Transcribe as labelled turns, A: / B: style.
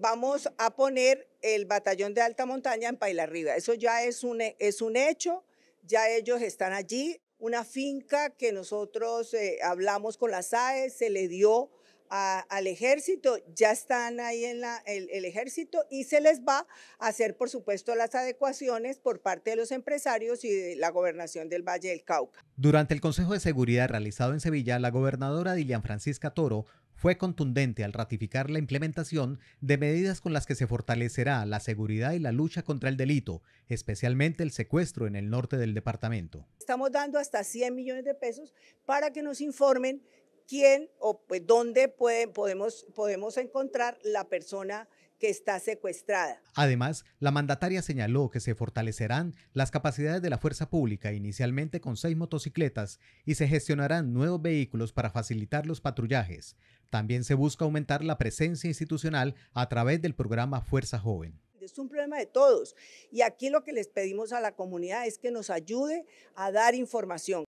A: vamos a poner el batallón de alta montaña en Arriba. Eso ya es un, es un hecho, ya ellos están allí. Una finca que nosotros eh, hablamos con la SAE, se le dio al ejército, ya están ahí en la, el, el, ejército y se les va a hacer, por supuesto, las adecuaciones por parte de los empresarios y de la gobernación del Valle del Cauca.
B: Durante el Consejo de Seguridad realizado en Sevilla, la gobernadora Dilian Francisca Toro fue contundente al ratificar la implementación de medidas con las que se fortalecerá la seguridad y la lucha contra el delito, especialmente el secuestro en el norte del departamento.
A: Estamos dando hasta 100 millones de pesos para que nos informen quién o pues, dónde podemos, podemos encontrar la persona que está secuestrada.
B: Además, la mandataria señaló que se fortalecerán las capacidades de la fuerza pública, inicialmente con seis motocicletas, y se gestionarán nuevos vehículos para facilitar los patrullajes. También se busca aumentar la presencia institucional a través del programa Fuerza Joven.
A: Es un problema de todos. Y aquí lo que les pedimos a la comunidad es que nos ayude a dar información.